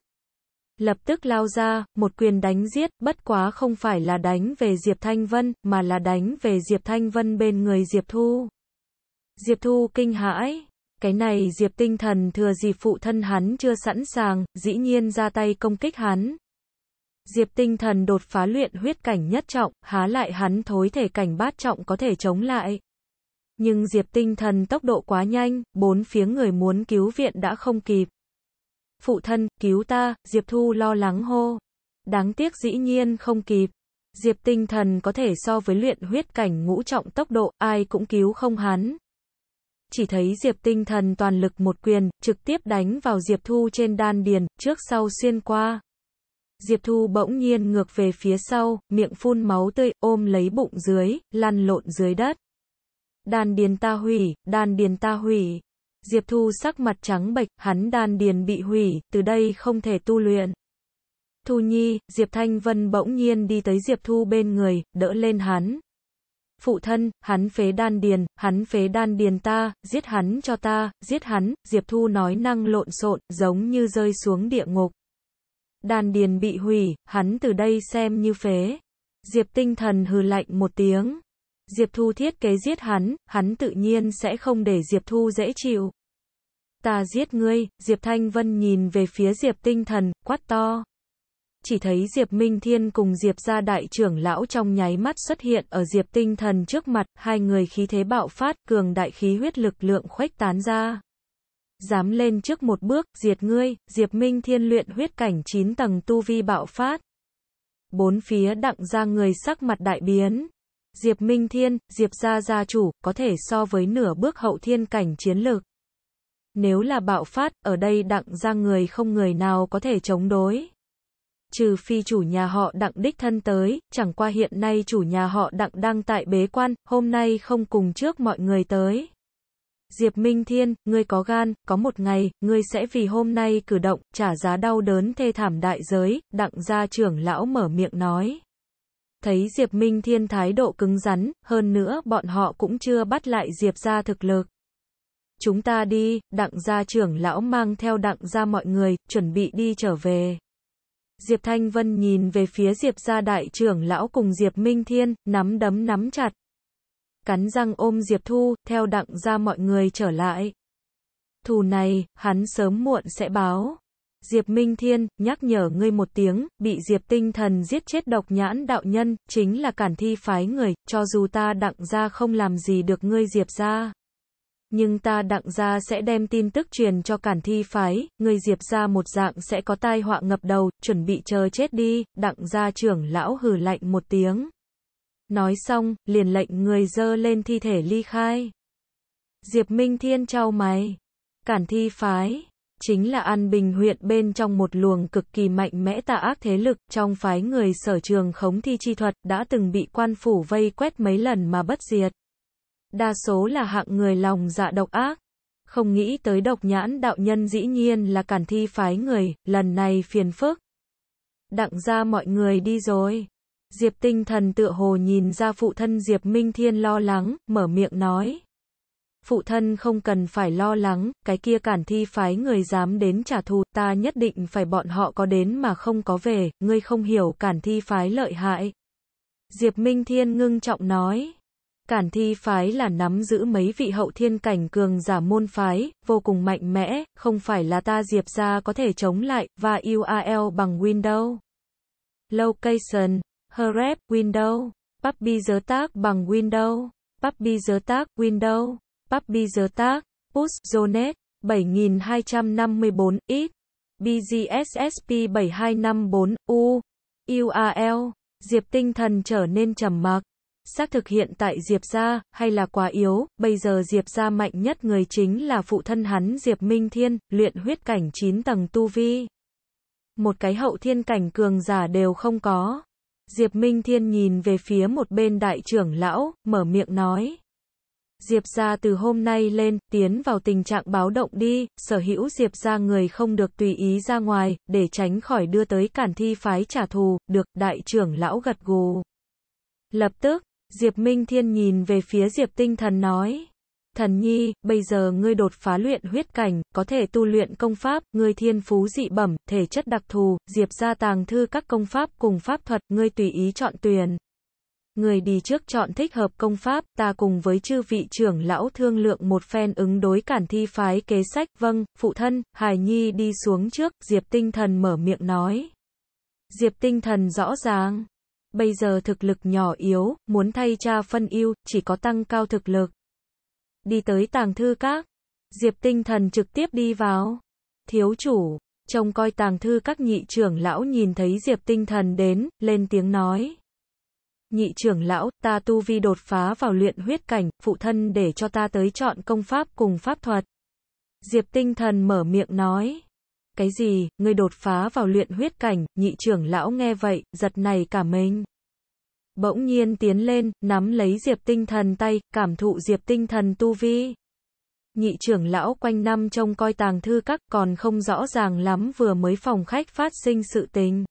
Lập tức lao ra, một quyền đánh giết, bất quá không phải là đánh về Diệp Thanh Vân, mà là đánh về Diệp Thanh Vân bên người Diệp Thu. Diệp Thu kinh hãi, cái này Diệp Tinh Thần thừa dịp phụ thân hắn chưa sẵn sàng, dĩ nhiên ra tay công kích hắn, Diệp tinh thần đột phá luyện huyết cảnh nhất trọng, há lại hắn thối thể cảnh bát trọng có thể chống lại. Nhưng diệp tinh thần tốc độ quá nhanh, bốn phía người muốn cứu viện đã không kịp. Phụ thân, cứu ta, diệp thu lo lắng hô. Đáng tiếc dĩ nhiên không kịp. Diệp tinh thần có thể so với luyện huyết cảnh ngũ trọng tốc độ, ai cũng cứu không hắn. Chỉ thấy Diệp tinh thần toàn lực một quyền, trực tiếp đánh vào Diệp Thu trên đan điền, trước sau xuyên qua. Diệp Thu bỗng nhiên ngược về phía sau, miệng phun máu tươi, ôm lấy bụng dưới, lăn lộn dưới đất. Đan điền ta hủy, đan điền ta hủy. Diệp Thu sắc mặt trắng bệch, hắn đan điền bị hủy, từ đây không thể tu luyện. Thu Nhi, Diệp Thanh Vân bỗng nhiên đi tới Diệp Thu bên người, đỡ lên hắn. Phụ thân, hắn phế đan điền, hắn phế đan điền ta, giết hắn cho ta, giết hắn, Diệp Thu nói năng lộn xộn, giống như rơi xuống địa ngục. Đàn điền bị hủy, hắn từ đây xem như phế. Diệp tinh thần hừ lạnh một tiếng. Diệp Thu thiết kế giết hắn, hắn tự nhiên sẽ không để Diệp Thu dễ chịu. Ta giết ngươi, Diệp Thanh Vân nhìn về phía Diệp tinh thần, quát to. Chỉ thấy Diệp Minh Thiên cùng Diệp gia đại trưởng lão trong nháy mắt xuất hiện ở Diệp tinh thần trước mặt, hai người khí thế bạo phát, cường đại khí huyết lực lượng khuếch tán ra. Dám lên trước một bước, diệt ngươi, Diệp Minh Thiên luyện huyết cảnh 9 tầng tu vi bạo phát. Bốn phía đặng ra người sắc mặt đại biến. Diệp Minh Thiên, Diệp gia gia chủ, có thể so với nửa bước hậu thiên cảnh chiến lược. Nếu là bạo phát, ở đây đặng ra người không người nào có thể chống đối. Trừ phi chủ nhà họ đặng đích thân tới, chẳng qua hiện nay chủ nhà họ đặng đang tại bế quan, hôm nay không cùng trước mọi người tới. Diệp Minh Thiên, ngươi có gan, có một ngày, ngươi sẽ vì hôm nay cử động, trả giá đau đớn thê thảm đại giới, đặng gia trưởng lão mở miệng nói. Thấy Diệp Minh Thiên thái độ cứng rắn, hơn nữa bọn họ cũng chưa bắt lại Diệp gia thực lực. Chúng ta đi, đặng gia trưởng lão mang theo đặng gia mọi người, chuẩn bị đi trở về. Diệp Thanh Vân nhìn về phía Diệp gia đại trưởng lão cùng Diệp Minh Thiên, nắm đấm nắm chặt cắn răng ôm Diệp Thu, theo đặng ra mọi người trở lại. Thù này, hắn sớm muộn sẽ báo. Diệp Minh Thiên, nhắc nhở ngươi một tiếng, bị Diệp Tinh Thần giết chết độc nhãn đạo nhân, chính là cản thi phái người, cho dù ta đặng ra không làm gì được ngươi Diệp ra. Nhưng ta đặng ra sẽ đem tin tức truyền cho cản thi phái, ngươi Diệp ra một dạng sẽ có tai họa ngập đầu, chuẩn bị chờ chết đi, đặng ra trưởng lão hừ lạnh một tiếng. Nói xong, liền lệnh người dơ lên thi thể ly khai. Diệp Minh Thiên trao mày. Cản thi phái. Chính là An Bình huyện bên trong một luồng cực kỳ mạnh mẽ tà ác thế lực, trong phái người sở trường khống thi chi thuật, đã từng bị quan phủ vây quét mấy lần mà bất diệt. Đa số là hạng người lòng dạ độc ác. Không nghĩ tới độc nhãn đạo nhân dĩ nhiên là cản thi phái người, lần này phiền phức. Đặng ra mọi người đi rồi. Diệp tinh thần tựa hồ nhìn ra phụ thân Diệp Minh Thiên lo lắng, mở miệng nói. Phụ thân không cần phải lo lắng, cái kia cản thi phái người dám đến trả thù, ta nhất định phải bọn họ có đến mà không có về, ngươi không hiểu cản thi phái lợi hại. Diệp Minh Thiên ngưng trọng nói. Cản thi phái là nắm giữ mấy vị hậu thiên cảnh cường giả môn phái, vô cùng mạnh mẽ, không phải là ta diệp ra có thể chống lại, và URL bằng Windows. Location hrep window puppy dớ tác bằng window puppy dớ tác window puppy dớ tác push zonet 7254 ít, bgssp 7254 u url diệp tinh thần trở nên trầm mặc xác thực hiện tại Diệp gia hay là quá yếu, bây giờ Diệp gia mạnh nhất người chính là phụ thân hắn Diệp Minh Thiên, luyện huyết cảnh 9 tầng tu vi. Một cái hậu thiên cảnh cường giả đều không có. Diệp Minh Thiên nhìn về phía một bên đại trưởng lão, mở miệng nói. Diệp ra từ hôm nay lên, tiến vào tình trạng báo động đi, sở hữu Diệp ra người không được tùy ý ra ngoài, để tránh khỏi đưa tới cản thi phái trả thù, được, đại trưởng lão gật gù. Lập tức, Diệp Minh Thiên nhìn về phía Diệp Tinh Thần nói. Thần nhi, bây giờ ngươi đột phá luyện huyết cảnh, có thể tu luyện công pháp, ngươi thiên phú dị bẩm, thể chất đặc thù, diệp ra tàng thư các công pháp cùng pháp thuật, ngươi tùy ý chọn tuyển. Người đi trước chọn thích hợp công pháp, ta cùng với chư vị trưởng lão thương lượng một phen ứng đối cản thi phái kế sách, vâng, phụ thân, hài nhi đi xuống trước, diệp tinh thần mở miệng nói. Diệp tinh thần rõ ràng, bây giờ thực lực nhỏ yếu, muốn thay cha phân yêu, chỉ có tăng cao thực lực đi tới tàng thư các. Diệp tinh thần trực tiếp đi vào. Thiếu chủ, trông coi tàng thư các nhị trưởng lão nhìn thấy diệp tinh thần đến, lên tiếng nói. Nhị trưởng lão, ta tu vi đột phá vào luyện huyết cảnh, phụ thân để cho ta tới chọn công pháp cùng pháp thuật. Diệp tinh thần mở miệng nói. Cái gì, ngươi đột phá vào luyện huyết cảnh, nhị trưởng lão nghe vậy, giật này cả mình bỗng nhiên tiến lên, nắm lấy Diệp Tinh Thần tay, cảm thụ Diệp Tinh Thần tu vi. Nhị trưởng lão quanh năm trông coi tàng thư các còn không rõ ràng lắm vừa mới phòng khách phát sinh sự tình.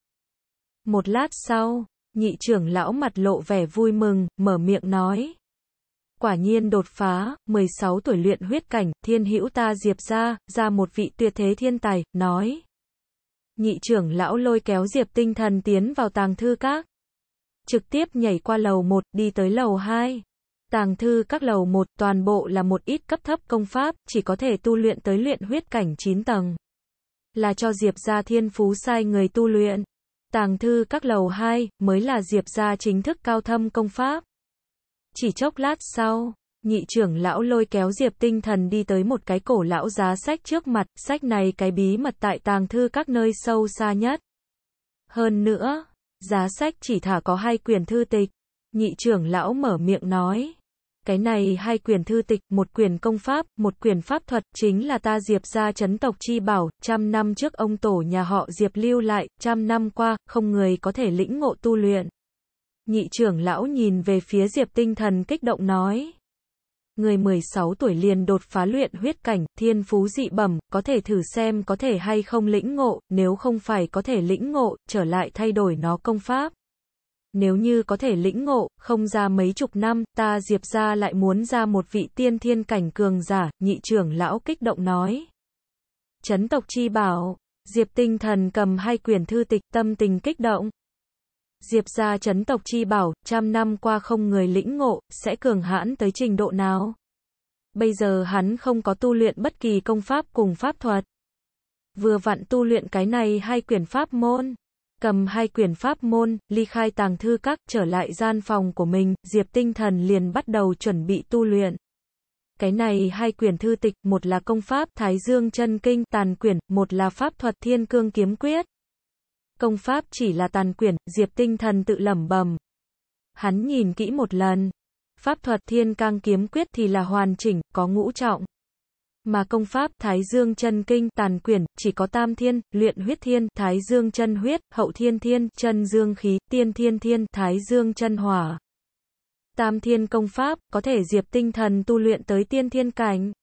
Một lát sau, nhị trưởng lão mặt lộ vẻ vui mừng, mở miệng nói. Quả nhiên đột phá, 16 tuổi luyện huyết cảnh, thiên hữu ta Diệp ra, ra một vị tuyệt thế thiên tài, nói. Nhị trưởng lão lôi kéo Diệp tinh thần tiến vào tàng thư các trực tiếp nhảy qua lầu 1, đi tới lầu 2. Tàng thư các lầu 1 toàn bộ là một ít cấp thấp công pháp, chỉ có thể tu luyện tới luyện huyết cảnh 9 tầng. Là cho Diệp gia thiên phú sai người tu luyện. Tàng thư các lầu 2 mới là Diệp gia chính thức cao thâm công pháp. Chỉ chốc lát sau, nhị trưởng lão lôi kéo Diệp tinh thần đi tới một cái cổ lão giá sách trước mặt, sách này cái bí mật tại tàng thư các nơi sâu xa nhất. Hơn nữa, giá sách chỉ thả có hai quyền thư tịch. Nhị trưởng lão mở miệng nói. Cái này hai quyền thư tịch, một quyền công pháp, một quyền pháp thuật, chính là ta Diệp ra chấn tộc chi bảo, trăm năm trước ông tổ nhà họ Diệp lưu lại, trăm năm qua, không người có thể lĩnh ngộ tu luyện. Nhị trưởng lão nhìn về phía Diệp tinh thần kích động nói người 16 tuổi liền đột phá luyện huyết cảnh, thiên phú dị bẩm, có thể thử xem có thể hay không lĩnh ngộ, nếu không phải có thể lĩnh ngộ, trở lại thay đổi nó công pháp. Nếu như có thể lĩnh ngộ, không ra mấy chục năm, ta Diệp ra lại muốn ra một vị tiên thiên cảnh cường giả, nhị trưởng lão kích động nói. Chấn tộc chi bảo, Diệp tinh thần cầm hai quyển thư tịch tâm tình kích động. Diệp gia chấn tộc chi bảo, trăm năm qua không người lĩnh ngộ, sẽ cường hãn tới trình độ nào? Bây giờ hắn không có tu luyện bất kỳ công pháp cùng pháp thuật. Vừa vặn tu luyện cái này hai quyển pháp môn. Cầm hai quyển pháp môn, ly khai tàng thư các, trở lại gian phòng của mình, Diệp tinh thần liền bắt đầu chuẩn bị tu luyện. Cái này hai quyển thư tịch, một là công pháp Thái Dương Chân Kinh Tàn Quyển, một là pháp thuật Thiên Cương Kiếm Quyết. Công pháp chỉ là tàn quyển, Diệp Tinh Thần tự lẩm bẩm. Hắn nhìn kỹ một lần. Pháp thuật Thiên Cang kiếm quyết thì là hoàn chỉnh, có ngũ trọng. Mà công pháp Thái Dương chân kinh tàn quyển chỉ có tam thiên, luyện huyết thiên, Thái Dương chân huyết, hậu thiên thiên, chân dương khí, tiên thiên thiên, Thái Dương chân hỏa. Tam thiên công pháp có thể Diệp Tinh Thần tu luyện tới tiên thiên cảnh.